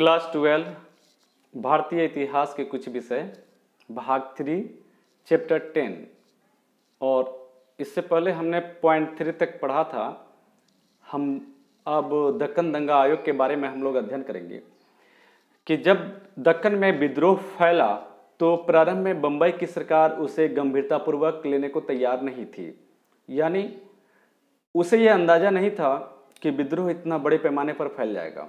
class twelve भारतीय इतिहास के कुछ विषय भाग थ्री चैप्टर टेन और इससे पहले हमने पॉइंट थ्री तक पढ़ा था हम अब दक्कन दंगा आयोग के बारे में हम लोग अध्ययन करेंगे कि जब दक्कन में विद्रोह फैला तो प्रारंभ में बंबई की सरकार उसे गंभीरतापूर्वक लेने को तैयार नहीं थी यानी उसे यह अंदाज़ा नहीं था कि विद्रोह इतना बड़े पैमाने पर फैल जाएगा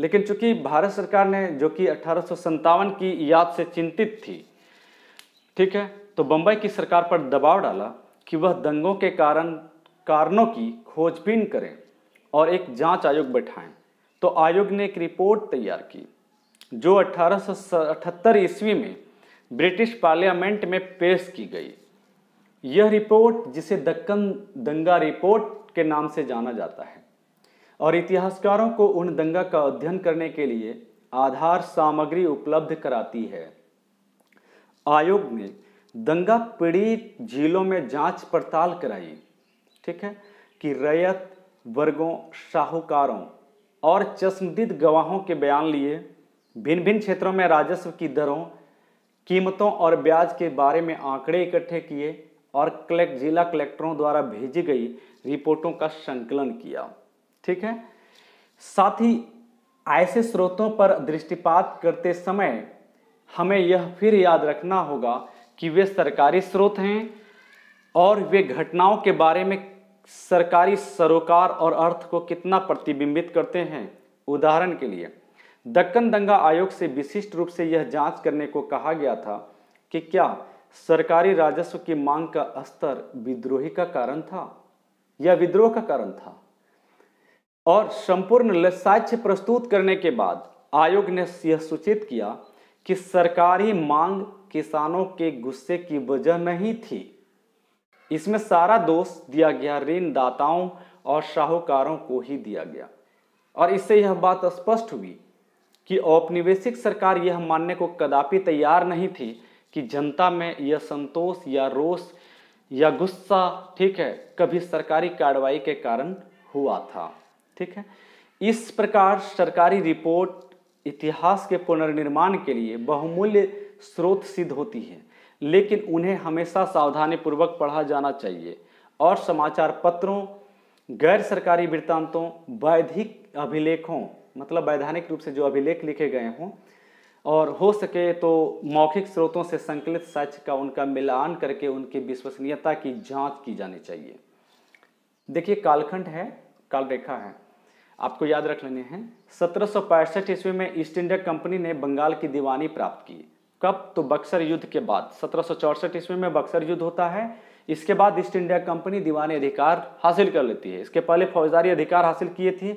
लेकिन चूंकि भारत सरकार ने जो कि अठारह की याद से चिंतित थी ठीक है तो बम्बई की सरकार पर दबाव डाला कि वह दंगों के कारण कारणों की खोजबीन करें और एक जांच आयोग बैठाएं तो आयोग ने एक रिपोर्ट तैयार की जो अठारह ईस्वी में ब्रिटिश पार्लियामेंट में पेश की गई यह रिपोर्ट जिसे दक्कन दंगा रिपोर्ट के नाम से जाना जाता है और इतिहासकारों को उन दंगा का अध्ययन करने के लिए आधार सामग्री उपलब्ध कराती है आयोग ने दंगा पीड़ित जिलों में जांच पड़ताल कराई ठीक है कि रैयत वर्गों शाहूकारों और चश्मदीद गवाहों के बयान लिए भिन्न भिन्न क्षेत्रों में राजस्व की दरों कीमतों और ब्याज के बारे में आंकड़े इकट्ठे किए और कलेक्ट जिला कलेक्टरों द्वारा भेजी गई रिपोर्टों का संकलन किया ठीक है साथ ही ऐसे स्रोतों पर दृष्टिपात करते समय हमें यह फिर याद रखना होगा कि वे सरकारी स्रोत हैं और वे घटनाओं के बारे में सरकारी सरोकार और अर्थ को कितना प्रतिबिंबित करते हैं उदाहरण के लिए दक्कन दंगा आयोग से विशिष्ट रूप से यह जांच करने को कहा गया था कि क्या सरकारी राजस्व की मांग का स्तर विद्रोही का कारण था या विद्रोह का कारण था और संपूर्ण साक्ष्य प्रस्तुत करने के बाद आयोग ने यह सूचित किया कि सरकारी मांग किसानों के गुस्से की वजह नहीं थी इसमें सारा दोष दिया गया ऋणदाताओं और शाहूकारों को ही दिया गया और इससे यह बात स्पष्ट हुई कि औपनिवेशिक सरकार यह मानने को कदापि तैयार नहीं थी कि जनता में यह संतोष या रोष या गुस्सा ठीक है कभी सरकारी कार्रवाई के कारण हुआ था ठीक है इस प्रकार सरकारी रिपोर्ट इतिहास के पुनर्निर्माण के लिए बहुमूल्य स्रोत सिद्ध होती है लेकिन उन्हें हमेशा सावधानीपूर्वक पढ़ा जाना चाहिए और समाचार पत्रों गैर सरकारी वृत्तांतों वैधिक अभिलेखों मतलब वैधानिक रूप से जो अभिलेख लिखे गए हों और हो सके तो मौखिक स्रोतों से संकलित सच का उनका मिलान करके उनकी विश्वसनीयता की जांच की जानी चाहिए देखिए कालखंड है कालरेखा है आपको याद रख लेने हैं सत्रह ईस्वी में ईस्ट इंडिया कंपनी ने बंगाल की दीवानी प्राप्त की कब तो बक्सर युद्ध के बाद सत्रह ईस्वी में बक्सर युद्ध होता है इसके बाद ईस्ट इंडिया कंपनी दीवानी अधिकार हासिल कर लेती है इसके पहले फौजदारी अधिकार हासिल किए थे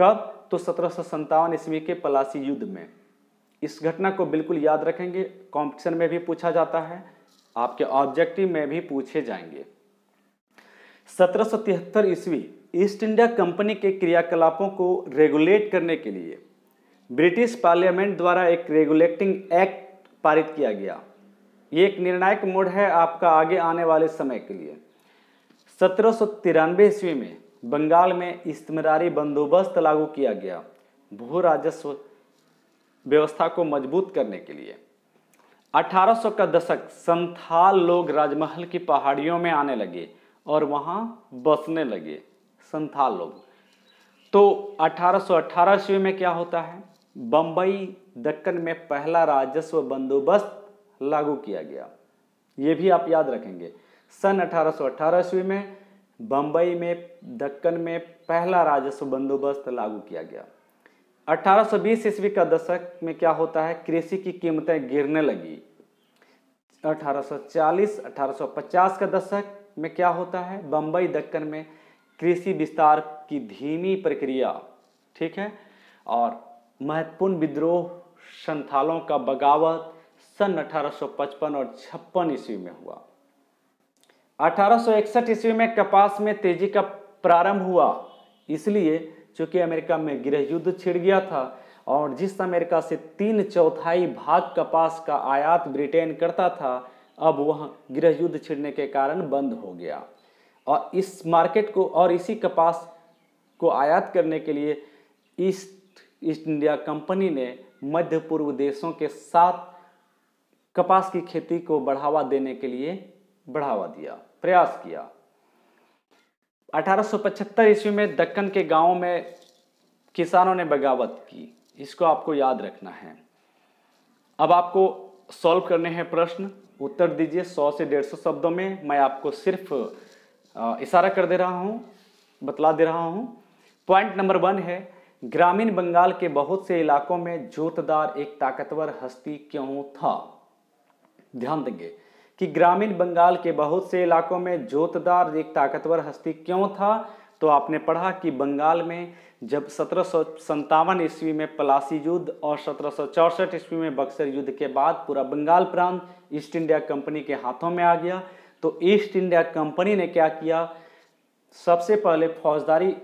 कब तो सत्रह ईस्वी के पलासी युद्ध में इस घटना को बिल्कुल याद रखेंगे कॉम्पिटिशन में भी पूछा जाता है आपके ऑब्जेक्टिव में भी पूछे जाएंगे सत्रह ईस्वी ईस्ट इंडिया कंपनी के क्रियाकलापों को रेगुलेट करने के लिए ब्रिटिश पार्लियामेंट द्वारा एक रेगुलेटिंग एक्ट पारित किया गया ये एक निर्णायक मोड़ है आपका आगे आने वाले समय के लिए सत्रह सौ ईस्वी में बंगाल में इस्तेमरारी बंदोबस्त लागू किया गया भू राजस्व व्यवस्था को मजबूत करने के लिए 1800 का दशक संथाल लोग राजमहल की पहाड़ियों में आने लगे और वहाँ बसने लगे संथाल लोग तो 1818 ईस्वी में क्या होता है बंबई दक्कन में पहला राजस्व बंदोबस्त लागू किया गया ये भी आप याद रखेंगे सन 1818 ईस्वी में बंबई में दक्कन में पहला राजस्व बंदोबस्त लागू किया गया 1820 ईस्वी का दशक में क्या होता है कृषि की कीमतें गिरने लगी 1840, 1850 का दशक में क्या होता है बंबई दक्कन में कृषि विस्तार की धीमी प्रक्रिया ठीक है और महत्वपूर्ण विद्रोह संथालों का बगावत सन 1855 और छप्पन ईस्वी में हुआ 1861 ईस्वी में कपास में तेजी का प्रारंभ हुआ इसलिए चूंकि अमेरिका में गृह युद्ध छिड़ गया था और जिस अमेरिका से तीन चौथाई भाग कपास का आयात ब्रिटेन करता था अब वह गृह युद्ध छिड़ने के कारण बंद हो गया और इस मार्केट को और इसी कपास को आयात करने के लिए ईस्ट ईस्ट इंडिया कंपनी ने मध्य पूर्व देशों के साथ कपास की खेती को बढ़ावा देने के लिए बढ़ावा दिया प्रयास किया 1875 ईस्वी में दक्कन के गांवों में किसानों ने बगावत की इसको आपको याद रखना है अब आपको सॉल्व करने हैं प्रश्न उत्तर दीजिए 100 से 150 शब्दों में मैं आपको सिर्फ इशारा कर दे रहा हूँ बतला दे रहा हूँ पॉइंट नंबर वन है ग्रामीण बंगाल के बहुत से इलाकों में जोतदार एक ताकतवर हस्ती क्यों था ध्यान देंगे कि ग्रामीण बंगाल के बहुत से इलाकों में जोतदार एक ताकतवर हस्ती क्यों था तो आपने पढ़ा कि बंगाल में जब सत्रह ईस्वी में पलासी युद्ध और सत्रह ईस्वी में बक्सर युद्ध के बाद पूरा बंगाल प्रांत ईस्ट इंडिया कंपनी के हाथों में आ गया तो ईस्ट इंडिया कंपनी ने क्या किया सबसे पहले फौजदारी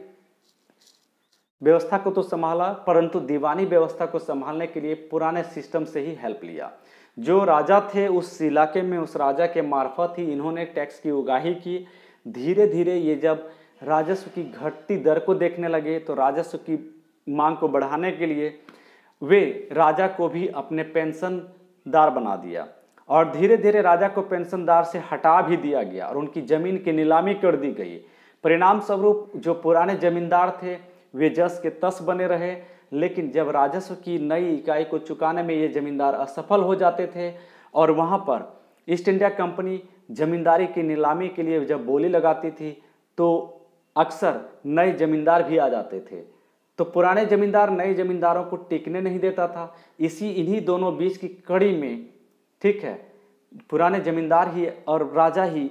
व्यवस्था को तो संभाला परंतु दीवानी व्यवस्था को संभालने के लिए पुराने सिस्टम से ही हेल्प लिया जो राजा थे उस इलाके में उस राजा के मार्फत ही इन्होंने टैक्स की उगाही की धीरे धीरे ये जब राजस्व की घटती दर को देखने लगे तो राजस्व की मांग को बढ़ाने के लिए वे राजा को भी अपने पेंशनदार बना दिया और धीरे धीरे राजा को पेंशनदार से हटा भी दिया गया और उनकी जमीन की नीलामी कर दी गई परिणाम स्वरूप जो पुराने जमींदार थे वे जस के तस बने रहे लेकिन जब राजस्व की नई इकाई को चुकाने में ये जमींदार असफल हो जाते थे और वहाँ पर ईस्ट इंडिया कंपनी जमींदारी की नीलामी के लिए जब बोली लगाती थी तो अक्सर नए जमींदार भी आ जाते थे तो पुराने जमींदार नए जमींदारों को टिकने नहीं देता था इसी इन्हीं दोनों बीच की कड़ी में ठीक है पुराने जमींदार ही और राजा ही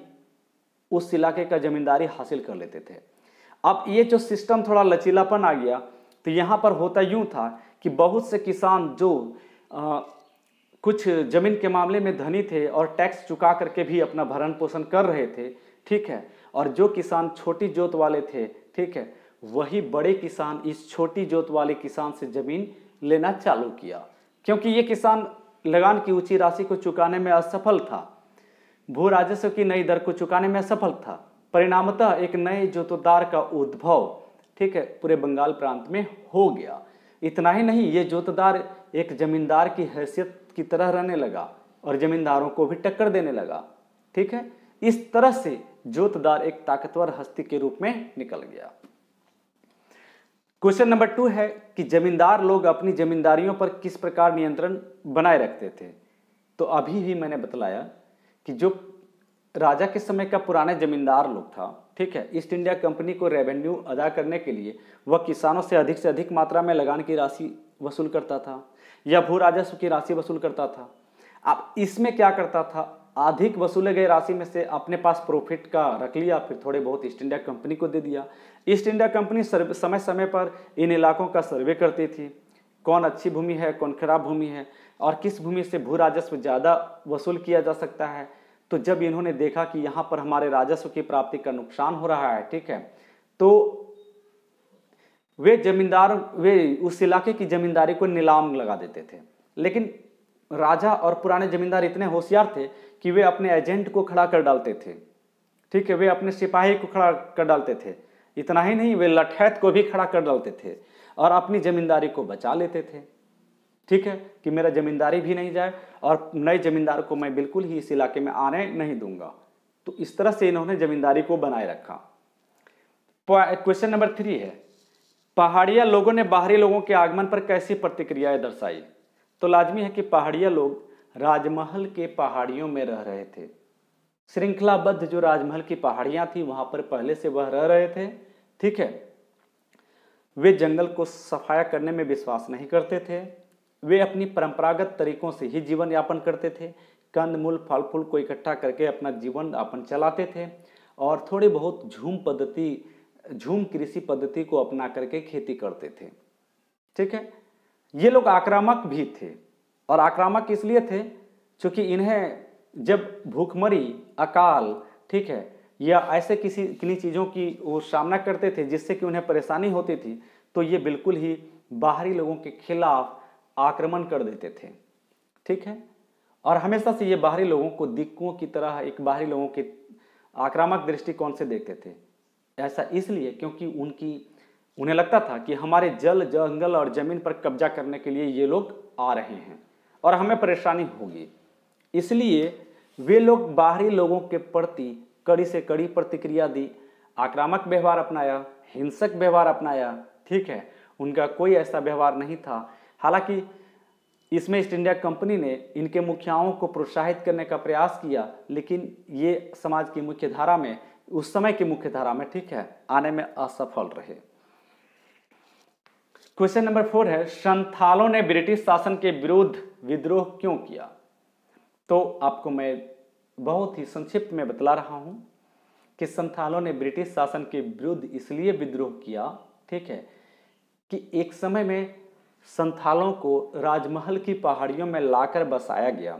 उस इलाके का जमींदारी हासिल कर लेते थे अब ये जो सिस्टम थोड़ा लचीलापन आ गया तो यहाँ पर होता यूँ था कि बहुत से किसान जो आ, कुछ ज़मीन के मामले में धनी थे और टैक्स चुका करके भी अपना भरण पोषण कर रहे थे ठीक है और जो किसान छोटी जोत वाले थे ठीक है वही बड़े किसान इस छोटी जोत वाले किसान से ज़मीन लेना चालू किया क्योंकि ये किसान लगान की ऊंची राशि को चुकाने में असफल था भू राजस्व की नई दर को चुकाने में असफल था परिणामतः एक नए जोतदार का उद्भव ठीक है पूरे बंगाल प्रांत में हो गया इतना ही नहीं ये जोतदार एक जमींदार की हैसियत की तरह रहने लगा और जमींदारों को भी टक्कर देने लगा ठीक है इस तरह से जोतदार एक ताकतवर हस्ती के रूप में निकल गया क्वेश्चन नंबर टू है कि जमींदार लोग अपनी जमींदारियों पर किस प्रकार नियंत्रण बनाए रखते थे तो अभी ही मैंने बतलाया कि जो राजा के समय का पुराने जमींदार लोग था ठीक है ईस्ट इंडिया कंपनी को रेवेन्यू अदा करने के लिए वह किसानों से अधिक से अधिक मात्रा में लगान की राशि वसूल करता था या भू राजस्व की राशि वसूल करता था अब इसमें क्या करता था अधिक वसूले गए राशि में से अपने पास प्रॉफिट का रख लिया फिर थोड़े बहुत ईस्ट इंडिया कंपनी को दे दिया ईस्ट इंडिया कंपनी समय समय पर इन इलाकों का सर्वे करती थी कौन अच्छी भूमि है कौन खराब भूमि है और किस भूमि से भू राजस्व ज़्यादा वसूल किया जा सकता है तो जब इन्होंने देखा कि यहाँ पर हमारे राजस्व की प्राप्ति का नुकसान हो रहा है ठीक है तो वे जमींदार वे उस इलाके की जमींदारी को नीलाम लगा देते थे लेकिन राजा और पुराने जमींदार इतने होशियार थे कि वे अपने एजेंट को खड़ा कर डालते थे ठीक है वे अपने सिपाही को खड़ा कर डालते थे इतना ही नहीं वे लठैत को भी खड़ा कर डालते थे और अपनी जमींदारी को बचा लेते थे ठीक है कि मेरा जमींदारी भी नहीं जाए और नए जमींदार को मैं बिल्कुल ही इस इलाके में आने नहीं दूंगा तो इस तरह से इन्होंने जमींदारी को बनाए रखा क्वेश्चन नंबर थ्री है पहाड़िया लोगों ने बाहरी लोगों के आगमन पर कैसी प्रतिक्रियाएं दर्शाई तो लाजमी है कि पहाड़िया लोग राजमहल के पहाड़ियों में रह रहे थे श्रृंखलाबद्ध जो राजमहल की पहाड़ियां थी वहां पर पहले से वह रह रहे थे ठीक है वे जंगल को सफाया करने में विश्वास नहीं करते थे वे अपनी परंपरागत तरीकों से ही जीवन यापन करते थे कंद मूल फल फूल को इकट्ठा करके अपना जीवन यापन चलाते थे और थोड़े बहुत झूम पद्धति झूम कृषि पद्धति को अपना करके खेती करते थे ठीक है ये लोग आक्रामक भी थे और आक्रामक इसलिए थे क्योंकि इन्हें जब भूखमरी अकाल ठीक है या ऐसे किसी किन्हीं चीज़ों की वो सामना करते थे जिससे कि उन्हें परेशानी होती थी तो ये बिल्कुल ही बाहरी लोगों के खिलाफ आक्रमण कर देते थे ठीक है और हमेशा से ये बाहरी लोगों को दिक्कुओं की तरह एक बाहरी लोगों के आक्रामक दृष्टिकोण से देखते थे ऐसा इसलिए क्योंकि उनकी उन्हें लगता था कि हमारे जल जंगल और जमीन पर कब्जा करने के लिए ये लोग आ रहे हैं और हमें परेशानी होगी इसलिए वे लोग बाहरी लोगों के प्रति कड़ी से कड़ी प्रतिक्रिया दी आक्रामक व्यवहार अपनाया हिंसक व्यवहार अपनाया ठीक है उनका कोई ऐसा व्यवहार नहीं था हालांकि इसमें ईस्ट इंडिया कंपनी ने इनके मुखियाओं को प्रोत्साहित करने का प्रयास किया लेकिन ये समाज की मुख्य धारा में उस समय की मुख्य धारा में ठीक है आने में असफल रहे क्वेश्चन नंबर फोर है संथालों ने ब्रिटिश शासन के विरुद्ध विद्रोह क्यों किया तो आपको मैं बहुत ही संक्षिप्त में बतला रहा हूं कि संथालों ने ब्रिटिश शासन के विरुद्ध इसलिए विद्रोह किया ठीक है कि एक समय में संथालों को राजमहल की पहाड़ियों में लाकर बसाया गया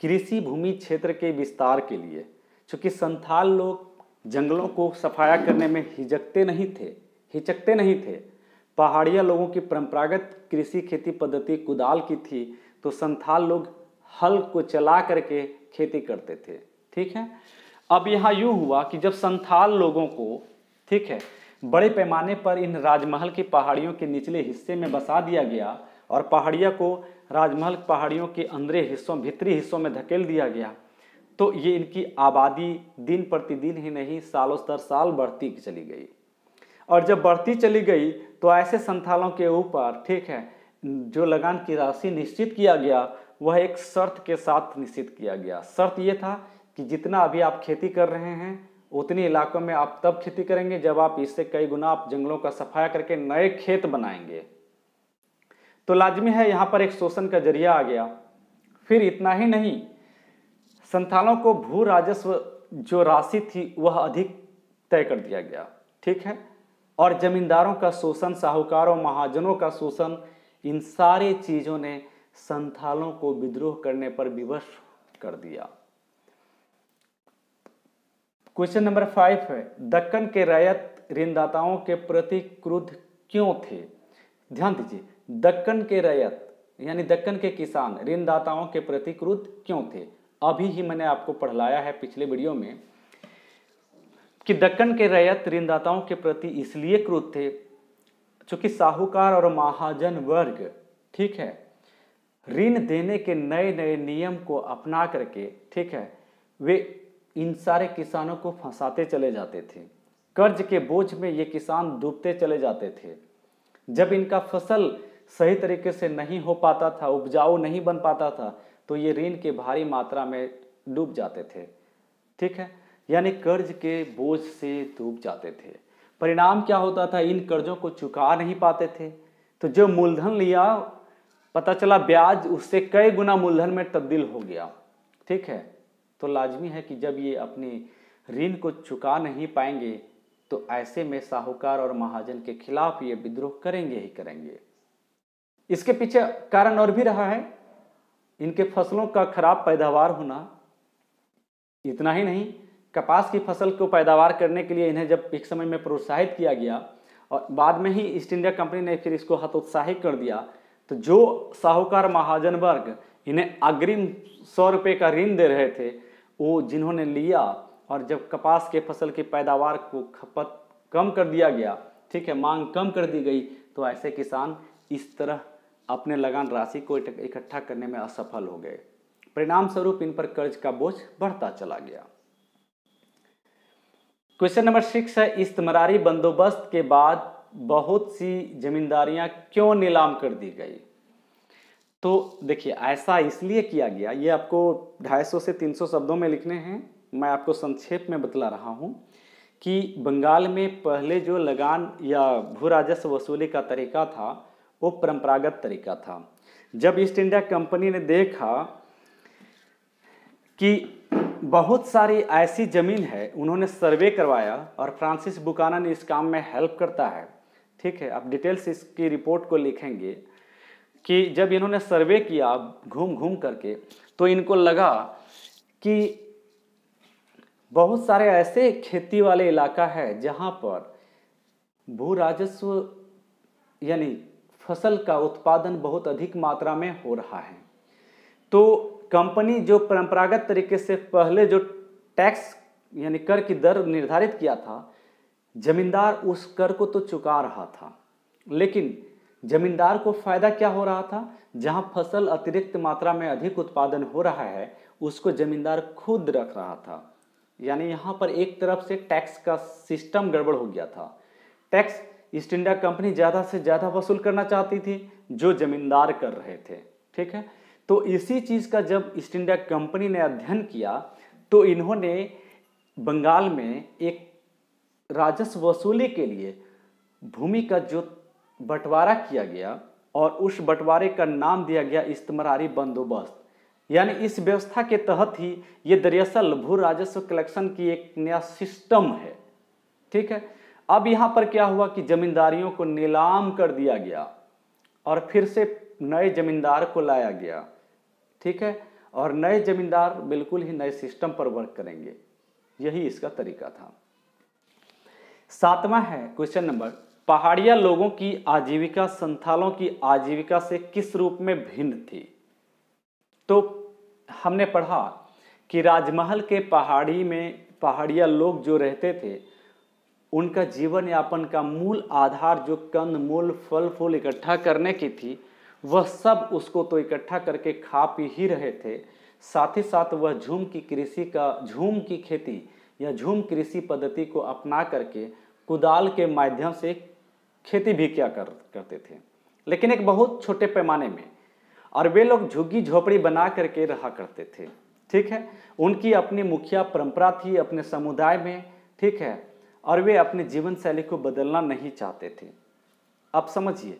कृषि भूमि क्षेत्र के विस्तार के लिए क्योंकि संथाल लोग जंगलों को सफाया करने में हिचकते नहीं थे हिचकते नहीं थे पहाड़िया लोगों की परंपरागत कृषि खेती पद्धति कुदाल की थी तो संथाल लोग हल को चला करके खेती करते थे ठीक है अब यहाँ यूँ हुआ कि जब संथाल लोगों को ठीक है बड़े पैमाने पर इन राजमहल की पहाड़ियों के निचले हिस्से में बसा दिया गया और पहाड़िया को राजमहल पहाड़ियों के अंदर हिस्सों भीतरी हिस्सों में धकेल दिया गया तो ये इनकी आबादी दिन प्रतिदिन ही नहीं सालों दर साल बढ़ती चली गई और जब बढ़ती चली गई तो ऐसे संथालों के ऊपर ठीक है जो लगान की राशि निश्चित किया गया वह एक शर्त के साथ निश्चित किया गया शर्त ये था कि जितना अभी आप खेती कर रहे हैं उतने इलाकों में आप तब खेती करेंगे जब आप इससे कई गुना आप जंगलों का सफाया करके नए खेत बनाएंगे तो लाजमी है यहाँ पर एक शोषण का जरिया आ गया फिर इतना ही नहीं संथालों को भू राजस्व जो राशि थी वह अधिक तय कर दिया गया ठीक है और जमींदारों का शोषण साहूकारों महाजनों का शोषण इन सारे चीज़ों ने संथालों को विद्रोह करने पर विवश कर दिया क्वेश्चन नंबर फाइव है दक्कन के रैयत ऋणदाताओं के प्रति क्रुद्ध क्यों थे ध्यान दीजिए दक्कन के रैयत यानी दक्कन के किसान ऋणदाताओं के प्रति क्रुद्ध क्यों थे अभी ही मैंने आपको पढ़लाया है पिछले वीडियो में कि दक्कन के रैयत ऋणदाताओं के प्रति इसलिए क्रोध थे चूंकि साहूकार और महाजन वर्ग ठीक है ऋण देने के नए नए नियम को अपना करके ठीक है वे इन सारे किसानों को फंसाते चले जाते थे कर्ज के बोझ में ये किसान डूबते चले जाते थे जब इनका फसल सही तरीके से नहीं हो पाता था उपजाऊ नहीं बन पाता था तो ये ऋण के भारी मात्रा में डूब जाते थे ठीक है यानी कर्ज के बोझ से डूब जाते थे परिणाम क्या होता था इन कर्जों को चुका नहीं पाते थे तो जो मूलधन लिया पता चला ब्याज उससे कई गुना मूलधन में तब्दील हो गया ठीक है तो लाजमी है कि जब ये अपने ऋण को चुका नहीं पाएंगे तो ऐसे में साहूकार और महाजन के खिलाफ ये विद्रोह करेंगे ही करेंगे इसके पीछे कारण और भी रहा है इनके फसलों का खराब पैदावार होना इतना ही नहीं कपास की फसल को पैदावार करने के लिए इन्हें जब एक समय में प्रोत्साहित किया गया और बाद में ही ईस्ट इंडिया कंपनी ने फिर इसको हतोत्साहित कर दिया तो जो साहूकार महाजन वर्ग इन्हें अग्रिम सौ रुपये का ऋण दे रहे थे वो जिन्होंने लिया और जब कपास के फसल की पैदावार को खपत कम कर दिया गया ठीक है मांग कम कर दी गई तो ऐसे किसान इस तरह अपने लगान राशि को इकट्ठा करने में असफल हो गए परिणाम स्वरूप इन पर कर्ज का बोझ बढ़ता चला गया क्वेश्चन नंबर सिक्स है इस्तमरारी बंदोबस्त के बाद बहुत सी जमींदारियां क्यों नीलाम कर दी गई तो देखिए ऐसा इसलिए किया गया ये आपको 250 से 300 शब्दों में लिखने हैं मैं आपको संक्षेप में बतला रहा हूँ कि बंगाल में पहले जो लगान या भू राजस्व वसूली का तरीका था वो परंपरागत तरीका था जब ईस्ट इंडिया कंपनी ने देखा कि बहुत सारी ऐसी ज़मीन है उन्होंने सर्वे करवाया और फ्रांसिस बुकानन इस काम में हेल्प करता है ठीक है आप डिटेल्स इसकी रिपोर्ट को लिखेंगे कि जब इन्होंने सर्वे किया घूम घूम करके तो इनको लगा कि बहुत सारे ऐसे खेती वाले इलाका है जहाँ पर भू राजस्व यानी फसल का उत्पादन बहुत अधिक मात्रा में हो रहा है तो कंपनी जो परंपरागत तरीके से पहले जो टैक्स यानी कर की दर निर्धारित किया था जमींदार उस कर को तो चुका रहा था लेकिन जमींदार को फायदा क्या हो रहा था जहां फसल अतिरिक्त मात्रा में अधिक उत्पादन हो रहा है उसको जमींदार खुद रख रहा था यानी यहाँ पर एक तरफ से टैक्स का सिस्टम गड़बड़ हो गया था टैक्स ईस्ट इंडिया कंपनी ज़्यादा से ज़्यादा वसूल करना चाहती थी जो जमींदार कर रहे थे ठीक है तो इसी चीज़ का जब ईस्ट इंडिया कंपनी ने अध्ययन किया तो इन्होंने बंगाल में एक राजस्व वसूली के लिए भूमि का जो बंटवारा किया गया और उस बंटवारे का नाम दिया गया इस्तमरारी बंदोबस्त यानी इस व्यवस्था के तहत ही ये दरअसल भू राजस्व कलेक्शन की एक नया सिस्टम है ठीक है अब यहाँ पर क्या हुआ कि जमींदारियों को नीलाम कर दिया गया और फिर से नए जमींदार को लाया गया ठीक है और नए जमींदार बिल्कुल ही नए सिस्टम पर वर्क करेंगे यही इसका तरीका था सातवां है क्वेश्चन नंबर पहाड़िया लोगों की आजीविका संथालों की आजीविका से किस रूप में भिन्न थी तो हमने पढ़ा कि राजमहल के पहाड़ी में पहाड़िया लोग जो रहते थे उनका जीवन यापन का मूल आधार जो कंद मूल फल फूल इकट्ठा करने की थी वह सब उसको तो इकट्ठा करके खा पी ही रहे थे साथ ही साथ वह झूम की कृषि का झूम की खेती या झूम कृषि पद्धति को अपना करके कुदाल के माध्यम से खेती भी क्या कर करते थे लेकिन एक बहुत छोटे पैमाने में और वे लोग झुग्गी झोपड़ी बना करके रहा करते थे ठीक है उनकी अपनी मुखिया परंपरा थी अपने समुदाय में ठीक है और वे अपने जीवन शैली को बदलना नहीं चाहते थे आप समझिए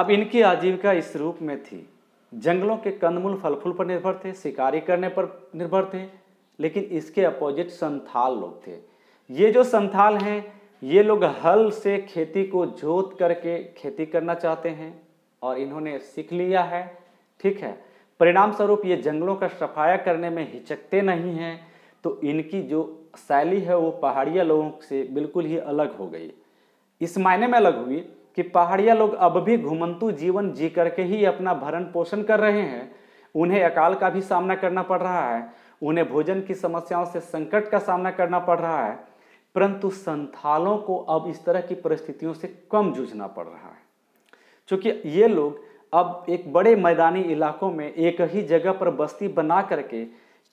अब इनकी आजीविका इस रूप में थी जंगलों के कंदमूल फल फूल पर निर्भर थे शिकारी करने पर निर्भर थे लेकिन इसके अपोजिट संथाल लोग थे ये जो संथाल हैं ये लोग हल से खेती को जोत करके खेती करना चाहते हैं और इन्होंने सीख लिया है ठीक है परिणाम स्वरूप ये जंगलों का सफाया करने में हिचकते नहीं हैं तो इनकी जो शैली है वो पहाड़िया लोगों से बिल्कुल ही अलग हो गई इस मायने में अलग हुई कि पहाड़िया लोग अब भी घुमंतु जीवन जी करके ही अपना भरण पोषण कर रहे हैं उन्हें अकाल का भी सामना करना पड़ रहा है उन्हें भोजन की समस्याओं से संकट का सामना करना पड़ रहा है परंतु संथालों को अब इस तरह की परिस्थितियों से कम जूझना पड़ रहा है क्योंकि ये लोग अब एक बड़े मैदानी इलाकों में एक ही जगह पर बस्ती बना करके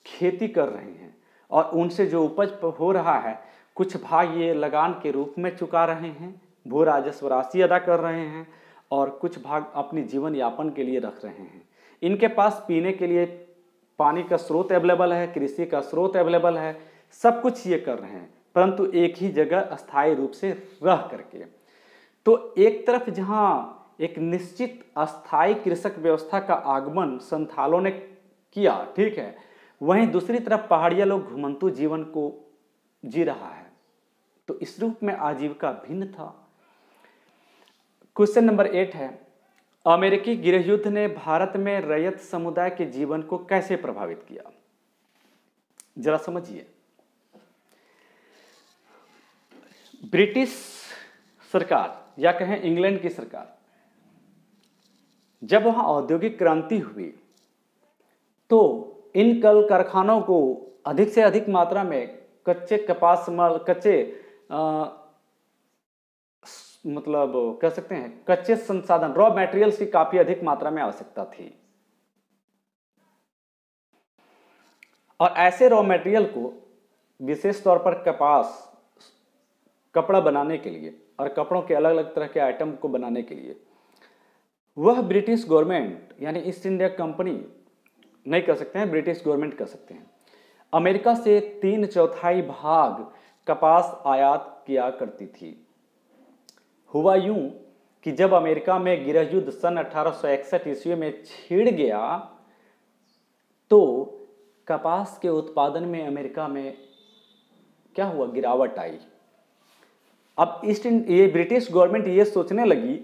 खेती कर रहे हैं और उनसे जो उपज हो रहा है कुछ भाग ये लगान के रूप में चुका रहे हैं भू राजस्व राशि अदा कर रहे हैं और कुछ भाग अपनी जीवन यापन के लिए रख रहे हैं इनके पास पीने के लिए पानी का स्रोत अवेलेबल है कृषि का स्रोत अवेलेबल है सब कुछ ये कर रहे हैं परंतु एक ही जगह अस्थायी रूप से रह करके तो एक तरफ जहाँ एक निश्चित अस्थायी कृषक व्यवस्था का आगमन संथालों ने किया ठीक है वहीं दूसरी तरफ पहाड़िया लोग घुमंतु जीवन को जी रहा है तो इस रूप में आजीविका भिन्न था क्वेश्चन नंबर एट है अमेरिकी गृह युद्ध ने भारत में रैयत समुदाय के जीवन को कैसे प्रभावित किया जरा समझिए ब्रिटिश सरकार या कहें इंग्लैंड की सरकार जब वहां औद्योगिक क्रांति हुई तो इन कल कारखानों को अधिक से अधिक मात्रा में कच्चे कपास माल कच्चे मतलब कह सकते हैं कच्चे संसाधन रॉ मेटेरियल की काफी अधिक मात्रा में आवश्यकता थी और ऐसे रॉ मेटेरियल को विशेष तौर पर कपास कपड़ा बनाने के लिए और कपड़ों के अलग अलग तरह के आइटम को बनाने के लिए वह ब्रिटिश गवर्नमेंट यानी ईस्ट इंडिया कंपनी नहीं कर सकते हैं ब्रिटिश गवर्नमेंट कर सकते हैं अमेरिका से तीन चौथाई भाग कपास आयात किया करती थी हुआ यूं कि जब अमेरिका में गृह युद्ध सन अठारह ईस्वी में छिड़ गया तो कपास के उत्पादन में अमेरिका में क्या हुआ गिरावट आई अब ईस्ट ये ब्रिटिश गवर्नमेंट ये सोचने लगी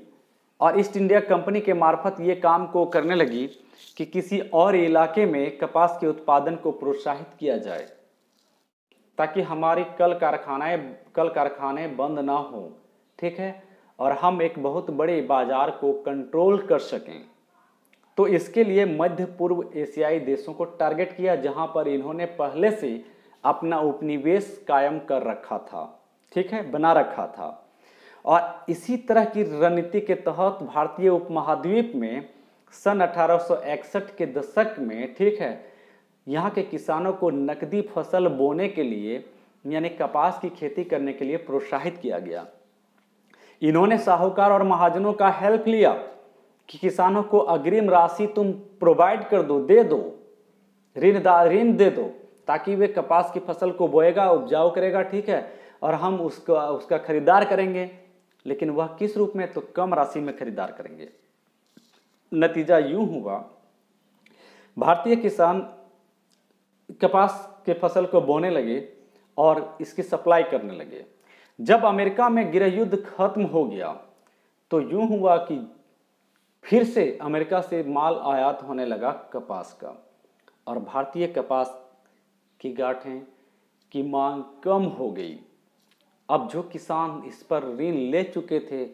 और ईस्ट इंडिया कंपनी के मार्फत ये काम को करने लगी कि किसी और इलाके में कपास के उत्पादन को प्रोत्साहित किया जाए ताकि हमारी कल कारखानाएं कल कारखाने बंद ना हों ठीक है और हम एक बहुत बड़े बाजार को कंट्रोल कर सकें तो इसके लिए मध्य पूर्व एशियाई देशों को टारगेट किया जहां पर इन्होंने पहले से अपना उपनिवेश कायम कर रखा था ठीक है बना रखा था और इसी तरह की रणनीति के तहत भारतीय उपमहाद्वीप में सन 1861 के दशक में ठीक है यहाँ के किसानों को नकदी फसल बोने के लिए यानी कपास की खेती करने के लिए प्रोत्साहित किया गया इन्होंने साहूकार और महाजनों का हेल्प लिया कि किसानों को अग्रिम राशि तुम प्रोवाइड कर दो दे दो ऋण ऋण दे दो ताकि वे कपास की फसल को बोएगा उपजाऊ करेगा ठीक है और हम उसका उसका खरीदार करेंगे लेकिन वह किस रूप में तो कम राशि में खरीदार करेंगे नतीजा यूं हुआ भारतीय किसान कपास के फसल को बोने लगे और इसकी सप्लाई करने लगे जब अमेरिका में गृह युद्ध खत्म हो गया तो यूं हुआ कि फिर से अमेरिका से माल आयात होने लगा कपास का और भारतीय कपास की गांठें की मांग कम हो गई अब जो किसान इस पर ऋण ले चुके थे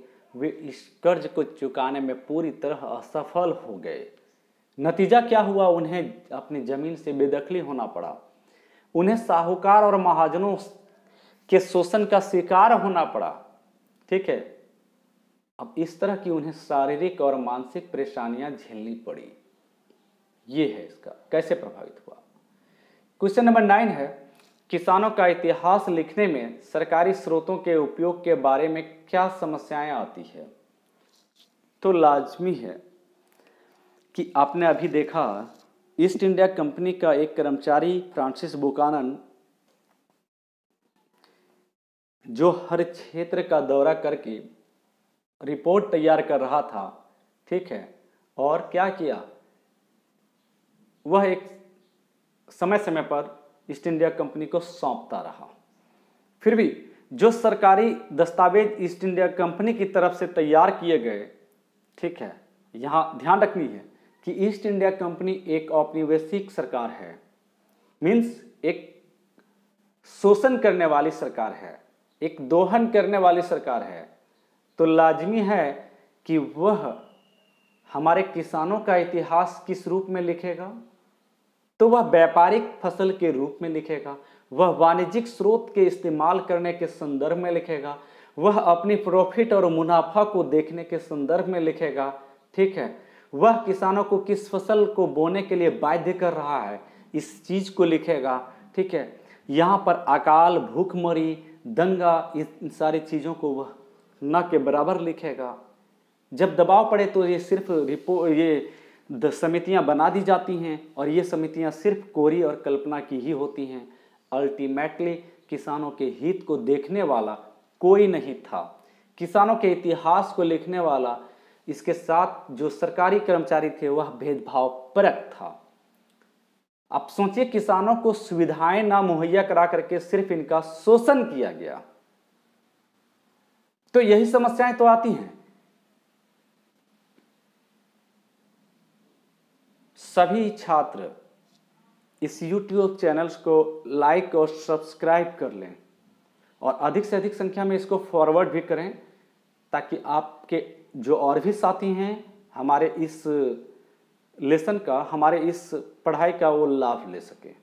वे इस कर्ज को चुकाने में पूरी तरह असफल हो गए नतीजा क्या हुआ उन्हें अपनी जमीन से बेदखली होना पड़ा उन्हें साहूकार और महाजनों के शोषण का शिकार होना पड़ा ठीक है अब इस तरह की उन्हें शारीरिक और मानसिक परेशानियां झेलनी पड़ी ये है इसका कैसे प्रभावित हुआ क्वेश्चन नंबर नाइन है किसानों का इतिहास लिखने में सरकारी स्रोतों के उपयोग के बारे में क्या समस्याएं आती है तो लाजमी है कि आपने अभी देखा ईस्ट इंडिया कंपनी का एक कर्मचारी फ्रांसिस बुकानन जो हर क्षेत्र का दौरा करके रिपोर्ट तैयार कर रहा था ठीक है और क्या किया वह एक समय समय पर ईस्ट इंडिया कंपनी को सौंपता रहा फिर भी जो सरकारी दस्तावेज ईस्ट इंडिया कंपनी की तरफ से तैयार किए गए ठीक है यहाँ ध्यान रखनी है कि ईस्ट इंडिया कंपनी एक औपनिवेशिक सरकार है मीन्स एक शोषण करने वाली सरकार है एक दोहन करने वाली सरकार है तो लाजमी है कि वह हमारे किसानों का इतिहास किस रूप में लिखेगा तो वह व्यापारिक फसल के रूप में लिखेगा वह वाणिज्यिक स्रोत के इस्तेमाल करने के संदर्भ में लिखेगा वह अपनी प्रॉफिट और मुनाफा को देखने के संदर्भ में लिखेगा ठीक है वह किसानों को किस फसल को बोने के लिए बाध्य कर रहा है इस चीज को लिखेगा ठीक है यहाँ पर अकाल भूखमरी दंगा इन सारी चीज़ों को वह ना के बराबर लिखेगा जब दबाव पड़े तो ये सिर्फ रिपो ये समितियाँ बना दी जाती हैं और ये समितियाँ सिर्फ कोरी और कल्पना की ही होती हैं अल्टीमेटली किसानों के हित को देखने वाला कोई नहीं था किसानों के इतिहास को लिखने वाला इसके साथ जो सरकारी कर्मचारी थे वह भेदभाव परक था आप सोचिए किसानों को सुविधाएं ना मुहैया करा करके सिर्फ इनका शोषण किया गया तो यही समस्याएं तो आती हैं सभी छात्र इस YouTube चैनल को लाइक और सब्सक्राइब कर लें और अधिक से अधिक संख्या में इसको फॉरवर्ड भी करें ताकि आपके जो और भी साथी हैं हमारे इस लेसन का हमारे इस पढ़ाई का वो लाभ ले सकें